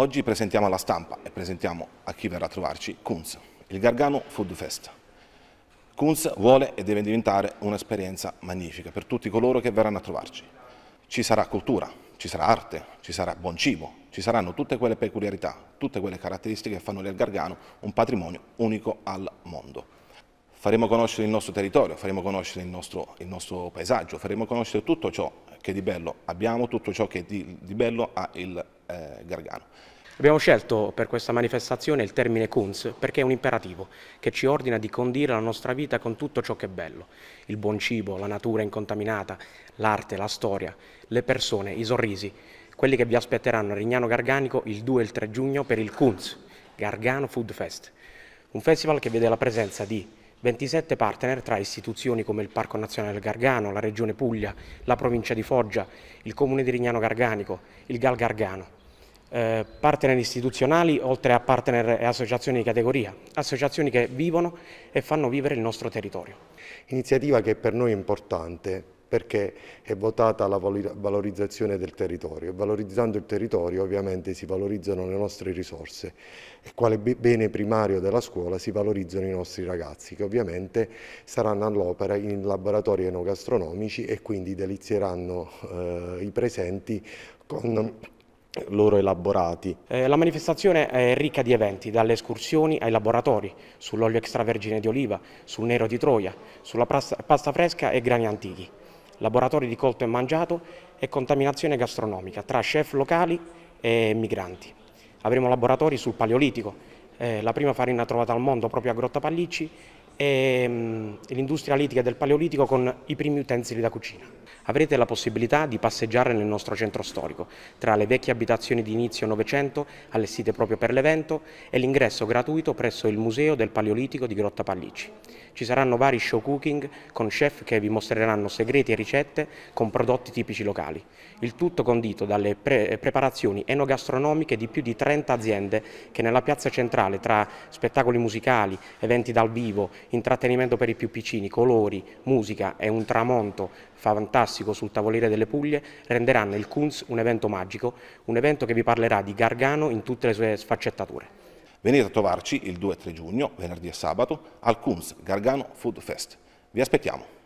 Oggi presentiamo alla stampa e presentiamo a chi verrà a trovarci Kunz, il Gargano Food Fest. Kunz vuole e deve diventare un'esperienza magnifica per tutti coloro che verranno a trovarci. Ci sarà cultura, ci sarà arte, ci sarà buon cibo, ci saranno tutte quelle peculiarità, tutte quelle caratteristiche che fanno del Gargano un patrimonio unico al mondo. Faremo conoscere il nostro territorio, faremo conoscere il nostro, il nostro paesaggio, faremo conoscere tutto ciò che di bello abbiamo, tutto ciò che di, di bello ha il Gargano eh, Gargano. Abbiamo scelto per questa manifestazione il termine Kunz perché è un imperativo che ci ordina di condire la nostra vita con tutto ciò che è bello, il buon cibo, la natura incontaminata, l'arte, la storia, le persone, i sorrisi, quelli che vi aspetteranno a Rignano Garganico il 2 e il 3 giugno per il Kunz, Gargano Food Fest, un festival che vede la presenza di 27 partner tra istituzioni come il Parco Nazionale Gargano, la Regione Puglia, la provincia di Foggia, il Comune di Rignano Garganico, il Gal Gargano, eh, partner istituzionali oltre a partner e associazioni di categoria, associazioni che vivono e fanno vivere il nostro territorio. Iniziativa che per noi è importante perché è votata alla valorizzazione del territorio e valorizzando il territorio ovviamente si valorizzano le nostre risorse e quale bene primario della scuola si valorizzano i nostri ragazzi che ovviamente saranno all'opera in laboratori enogastronomici e quindi delizieranno eh, i presenti con loro elaborati. Eh, la manifestazione è ricca di eventi, dalle escursioni ai laboratori, sull'olio extravergine di oliva, sul nero di Troia, sulla pasta fresca e grani antichi, laboratori di colto e mangiato e contaminazione gastronomica tra chef locali e migranti. Avremo laboratori sul paleolitico, eh, la prima farina trovata al mondo proprio a Grotta Pallicci e, ehm, l'industria litica del Paleolitico con i primi utensili da cucina. Avrete la possibilità di passeggiare nel nostro centro storico, tra le vecchie abitazioni di inizio Novecento, allestite proprio per l'evento, e l'ingresso gratuito presso il Museo del Paleolitico di Grotta Pallicci. Ci saranno vari show cooking con chef che vi mostreranno segreti e ricette con prodotti tipici locali. Il tutto condito dalle pre preparazioni enogastronomiche di più di 30 aziende che nella piazza centrale tra spettacoli musicali, eventi dal vivo, intrattenimento per i più piccini, colori, musica e un tramonto fantastico sul tavoliere delle Puglie renderanno il Kunz un evento magico, un evento che vi parlerà di Gargano in tutte le sue sfaccettature. Venite a trovarci il 2-3 giugno, venerdì e sabato, al Cums Gargano Food Fest. Vi aspettiamo!